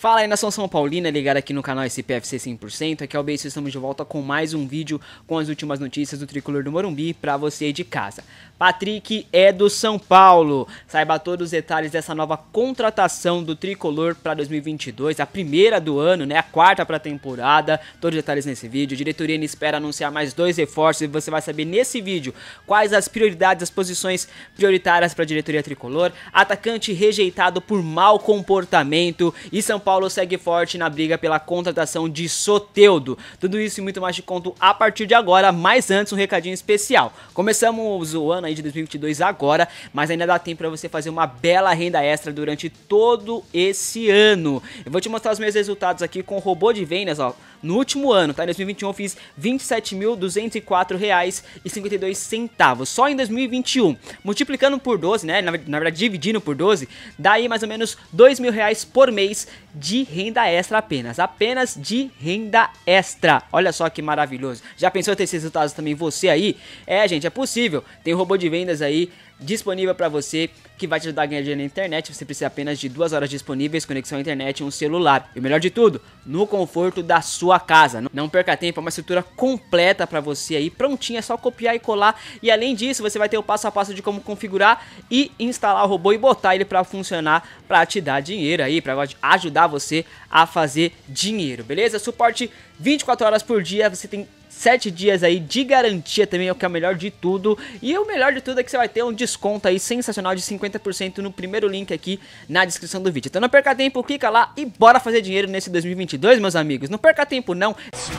Fala aí nação São Paulina, ligada aqui no canal SPFC 100%, aqui é o Beijo, estamos de volta com mais um vídeo com as últimas notícias do Tricolor do Morumbi para você de casa. Patrick é do São Paulo, saiba todos os detalhes dessa nova contratação do Tricolor para 2022, a primeira do ano, né, a quarta para a temporada, todos os detalhes nesse vídeo. A diretoria espera anunciar mais dois reforços e você vai saber nesse vídeo quais as prioridades, as posições prioritárias para a diretoria Tricolor, atacante rejeitado por mau comportamento e São Paulo Paulo segue forte na briga pela contratação de Soteudo. Tudo isso e muito mais de conto a partir de agora, mas antes um recadinho especial. Começamos o ano aí de 2022 agora, mas ainda dá tempo para você fazer uma bela renda extra durante todo esse ano. Eu vou te mostrar os meus resultados aqui com o robô de vendas, ó no último ano, tá? Em 2021 eu fiz R$ 27.204,52 só em 2021. Multiplicando por 12, né? Na, na verdade, dividindo por 12, dá aí mais ou menos R$ reais por mês de renda extra apenas. Apenas de renda extra. Olha só que maravilhoso. Já pensou ter esses resultados também você aí? É, gente, é possível. Tem robô de vendas aí disponível para você que vai te ajudar a ganhar dinheiro na internet. Você precisa apenas de duas horas disponíveis, conexão à internet e um celular. E o melhor de tudo, no conforto da sua casa. Não perca tempo, é uma estrutura completa para você aí, prontinha, é só copiar e colar. E além disso, você vai ter o passo a passo de como configurar e instalar o robô e botar ele para funcionar para te dar dinheiro aí, para ajudar você a fazer dinheiro, beleza? Suporte 24 horas por dia, você tem sete dias aí de garantia também, é o que é o melhor de tudo. E o melhor de tudo é que você vai ter um desconto aí sensacional de 50% no primeiro link aqui na descrição do vídeo. Então não perca tempo, clica lá e bora fazer dinheiro nesse 2022, meus amigos. Não perca tempo não. Sim.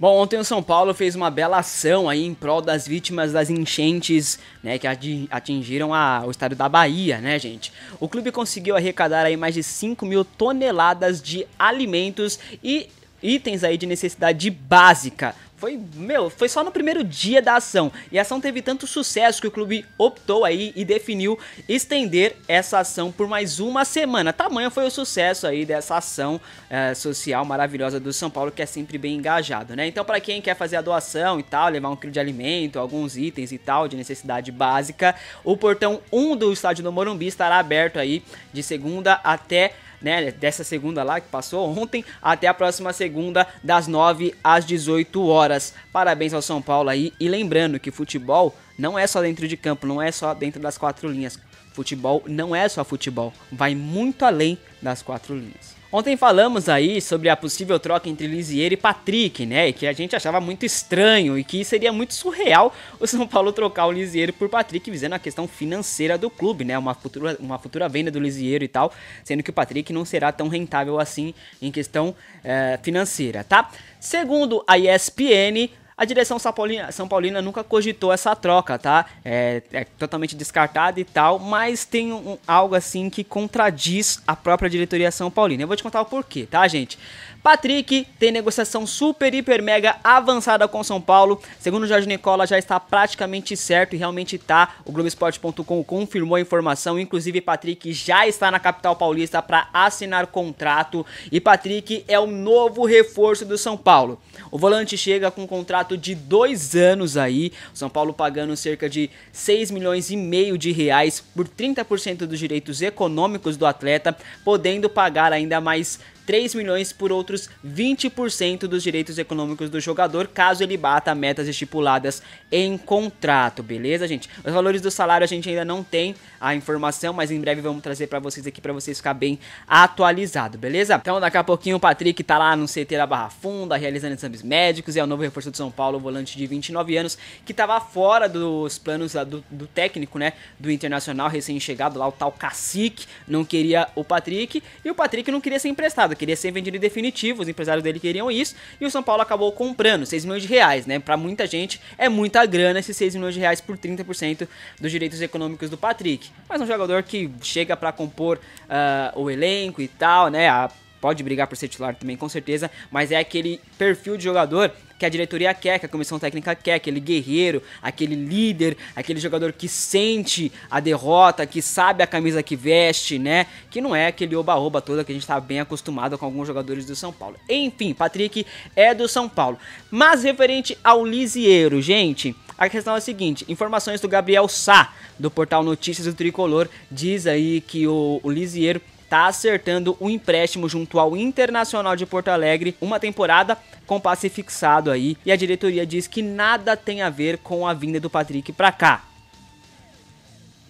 Bom, ontem o São Paulo fez uma bela ação aí em prol das vítimas das enchentes, né, que atingiram a, o estado da Bahia, né, gente? O clube conseguiu arrecadar aí mais de 5 mil toneladas de alimentos e itens aí de necessidade básica foi, meu, foi só no primeiro dia da ação. E a ação teve tanto sucesso que o clube optou aí e definiu estender essa ação por mais uma semana. Tamanho foi o sucesso aí dessa ação é, social maravilhosa do São Paulo, que é sempre bem engajado, né? Então, para quem quer fazer a doação e tal, levar um quilo de alimento, alguns itens e tal, de necessidade básica, o portão 1 do estádio do Morumbi estará aberto aí de segunda até né, dessa segunda lá que passou ontem, até a próxima segunda, das 9 às 18 horas. Parabéns ao São Paulo aí. E lembrando que futebol não é só dentro de campo, não é só dentro das quatro linhas. Futebol não é só futebol, vai muito além das quatro linhas. Ontem falamos aí sobre a possível troca entre Lisieiro e Patrick, né? E que a gente achava muito estranho e que seria muito surreal o São Paulo trocar o Lisieiro por Patrick, visando a questão financeira do clube, né? Uma futura, uma futura venda do Lisieiro e tal, sendo que o Patrick não será tão rentável assim em questão é, financeira, tá? Segundo a ESPN, a direção São Paulina, São Paulina nunca cogitou essa troca, tá? É, é totalmente descartada e tal, mas tem um, algo assim que contradiz a própria diretoria São Paulina. Eu vou te contar o porquê, tá, gente? Patrick tem negociação super, hiper, mega avançada com São Paulo. Segundo o Jorge Nicola, já está praticamente certo e realmente está. O Globoesporte.com confirmou a informação. Inclusive, Patrick já está na capital paulista para assinar contrato. E Patrick é o novo reforço do São Paulo. O volante chega com um contrato de dois anos aí. São Paulo pagando cerca de 6 milhões e meio de reais por 30% dos direitos econômicos do atleta, podendo pagar ainda mais 3 milhões por outros 20% dos direitos econômicos do jogador, caso ele bata metas estipuladas em contrato, beleza, gente? Os valores do salário a gente ainda não tem a informação, mas em breve vamos trazer para vocês aqui para vocês ficar bem atualizado, beleza? Então, daqui a pouquinho o Patrick tá lá no CT da Barra Funda, realizando exames médicos, e é o novo reforço de São Paulo, volante de 29 anos, que tava fora dos planos do, do técnico, né, do Internacional recém-chegado lá, o tal Cacique, não queria o Patrick, e o Patrick não queria ser emprestado queria ser vendido em definitivo, os empresários dele queriam isso, e o São Paulo acabou comprando 6 milhões de reais, né? Para muita gente é muita grana esses 6 milhões de reais por 30% dos direitos econômicos do Patrick. Mas um jogador que chega para compor uh, o elenco e tal, né? A pode brigar por ser titular também, com certeza, mas é aquele perfil de jogador que a diretoria quer, que a comissão técnica quer, aquele guerreiro, aquele líder, aquele jogador que sente a derrota, que sabe a camisa que veste, né? Que não é aquele oba-oba toda que a gente tá bem acostumado com alguns jogadores do São Paulo. Enfim, Patrick é do São Paulo. Mas referente ao Lisieiro, gente, a questão é a seguinte: informações do Gabriel Sá, do portal Notícias do Tricolor, diz aí que o, o Lisieiro está acertando um empréstimo junto ao Internacional de Porto Alegre, uma temporada com passe fixado aí, e a diretoria diz que nada tem a ver com a vinda do Patrick para cá.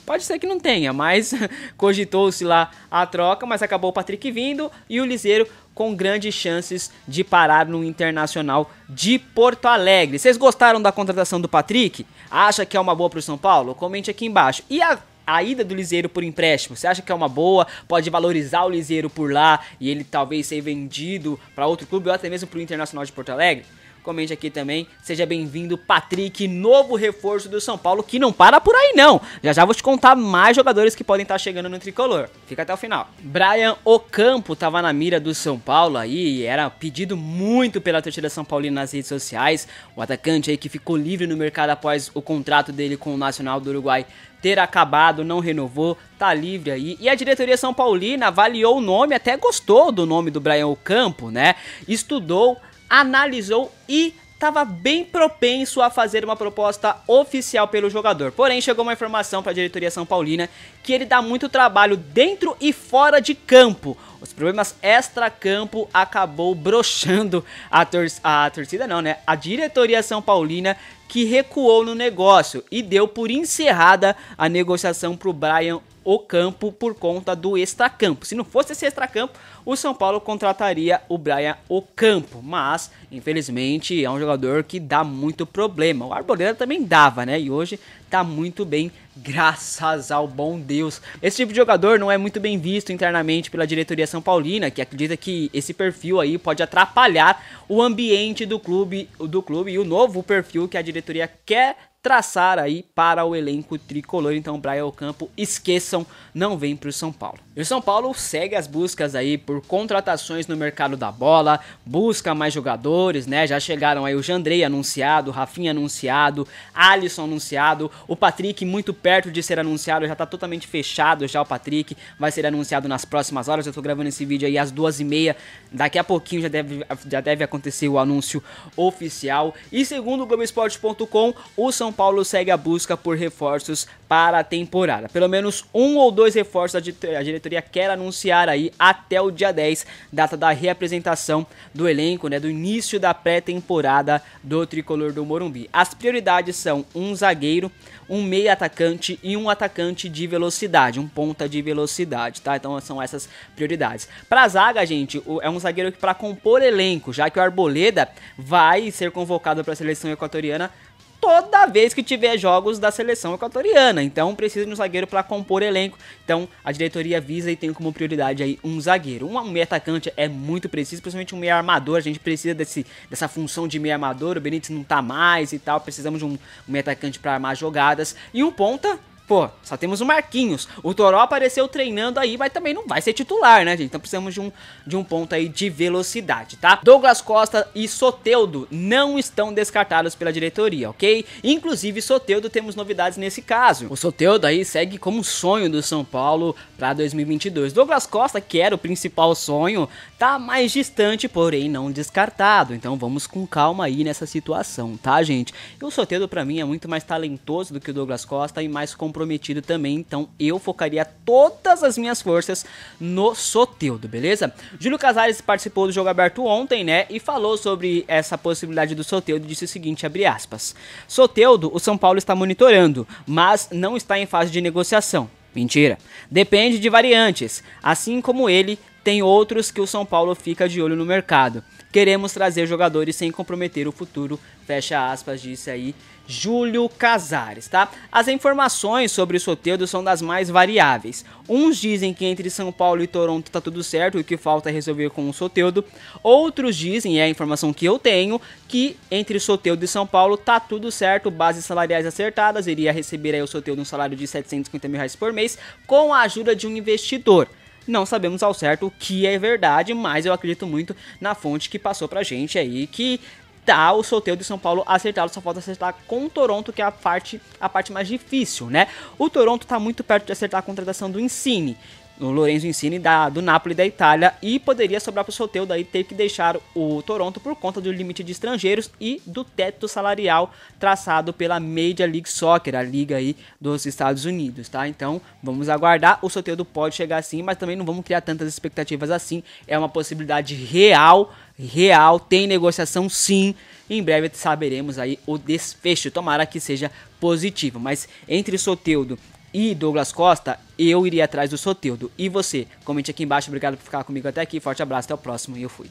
Pode ser que não tenha, mas cogitou-se lá a troca, mas acabou o Patrick vindo e o Liseiro com grandes chances de parar no Internacional de Porto Alegre. Vocês gostaram da contratação do Patrick? Acha que é uma boa para o São Paulo? Comente aqui embaixo. E a a ida do Liseiro por empréstimo? Você acha que é uma boa? Pode valorizar o Liseiro por lá e ele talvez ser vendido para outro clube ou até mesmo para o Internacional de Porto Alegre? Comente aqui também. Seja bem-vindo, Patrick, novo reforço do São Paulo, que não para por aí não. Já já vou te contar mais jogadores que podem estar chegando no tricolor. Fica até o final. Brian Ocampo estava na mira do São Paulo aí, era pedido muito pela torcida São Paulina nas redes sociais. O atacante aí que ficou livre no mercado após o contrato dele com o Nacional do Uruguai ter acabado, não renovou, tá livre aí. E a diretoria São Paulina avaliou o nome, até gostou do nome do Brian Ocampo, né? Estudou analisou e estava bem propenso a fazer uma proposta oficial pelo jogador. Porém, chegou uma informação para a diretoria São Paulina que ele dá muito trabalho dentro e fora de campo. Os problemas extra-campo acabou broxando a, tor a torcida, não, né? A diretoria São Paulina que recuou no negócio e deu por encerrada a negociação para o Brian o campo por conta do extracampo. Se não fosse esse extracampo, o São Paulo contrataria o Brian Ocampo, mas infelizmente é um jogador que dá muito problema. O Arboleda também dava, né? E hoje tá muito bem, graças ao bom Deus. Esse tipo de jogador não é muito bem visto internamente pela diretoria São Paulina, que acredita que esse perfil aí pode atrapalhar o ambiente do clube, do clube e o novo perfil que a diretoria quer traçar aí para o elenco tricolor. Então, Brian Ocampo, esqueçam, não vem para o São Paulo. E o São Paulo segue as buscas aí por contratações no mercado da bola, busca mais jogadores, né? Já chegaram aí o Jandrei anunciado, o Rafinha anunciado, Alisson anunciado, o Patrick muito perto de ser anunciado, já tá totalmente fechado já o Patrick, vai ser anunciado nas próximas horas. Eu tô gravando esse vídeo aí às duas e meia, daqui a pouquinho já deve, já deve acontecer o anúncio oficial. E segundo o Globoesporte.com, o São são Paulo segue a busca por reforços para a temporada. Pelo menos um ou dois reforços a diretoria quer anunciar aí até o dia 10, data da reapresentação do elenco, né, do início da pré-temporada do tricolor do Morumbi. As prioridades são um zagueiro, um meia atacante e um atacante de velocidade, um ponta de velocidade, tá? Então são essas prioridades. Para a zaga, gente, é um zagueiro que para compor elenco, já que o Arboleda vai ser convocado para a seleção equatoriana toda vez que tiver jogos da seleção equatoriana. Então precisa de um zagueiro para compor elenco. Então a diretoria visa e tem como prioridade aí um zagueiro. Um meia atacante é muito preciso, principalmente um meia armador. A gente precisa desse, dessa função de meia armador. O Benítez não tá mais e tal. Precisamos de um, um meia atacante para armar jogadas. E um ponta Pô, só temos o Marquinhos. O Toró apareceu treinando aí, mas também não vai ser titular, né, gente? Então precisamos de um, de um ponto aí de velocidade, tá? Douglas Costa e Soteudo não estão descartados pela diretoria, ok? Inclusive, Soteudo temos novidades nesse caso. O Soteudo aí segue como sonho do São Paulo para 2022. Douglas Costa, que era o principal sonho, tá mais distante, porém não descartado. Então vamos com calma aí nessa situação, tá, gente? E o Soteudo, para mim, é muito mais talentoso do que o Douglas Costa e mais comprometido comprometido também, então eu focaria todas as minhas forças no Soteudo, beleza? Júlio Casares participou do jogo aberto ontem, né, e falou sobre essa possibilidade do Soteudo, disse o seguinte, abre aspas, Soteudo, o São Paulo está monitorando, mas não está em fase de negociação. Mentira. Depende de variantes. Assim como ele, tem outros que o São Paulo fica de olho no mercado. Queremos trazer jogadores sem comprometer o futuro, fecha aspas, disse aí Júlio Casares, tá? As informações sobre o Soteldo são das mais variáveis. Uns dizem que entre São Paulo e Toronto tá tudo certo e o que falta é resolver com o Soteldo. Outros dizem, e é a informação que eu tenho, que entre Soteldo e São Paulo tá tudo certo, bases salariais acertadas, iria receber aí o Soteldo um salário de 750 mil reais por mês, com a ajuda de um investidor. Não sabemos ao certo o que é verdade, mas eu acredito muito na fonte que passou pra gente aí que tá o sorteio de São Paulo acertado, só falta acertar com o Toronto, que é a parte, a parte mais difícil, né? O Toronto tá muito perto de acertar a contratação do Insigne no Lorenzo Insigne da, do Napoli da Itália e poderia sobrar para o Soteu daí ter que deixar o Toronto por conta do limite de estrangeiros e do teto salarial traçado pela Major League Soccer, a liga aí dos Estados Unidos, tá? Então vamos aguardar, o Soteudo pode chegar assim, mas também não vamos criar tantas expectativas assim, é uma possibilidade real, real, tem negociação sim, em breve saberemos aí o desfecho, tomara que seja positivo, mas entre Soteudo e Douglas Costa, eu iria atrás do Soteudo. E você? Comente aqui embaixo. Obrigado por ficar comigo até aqui. Forte abraço, até o próximo e eu fui.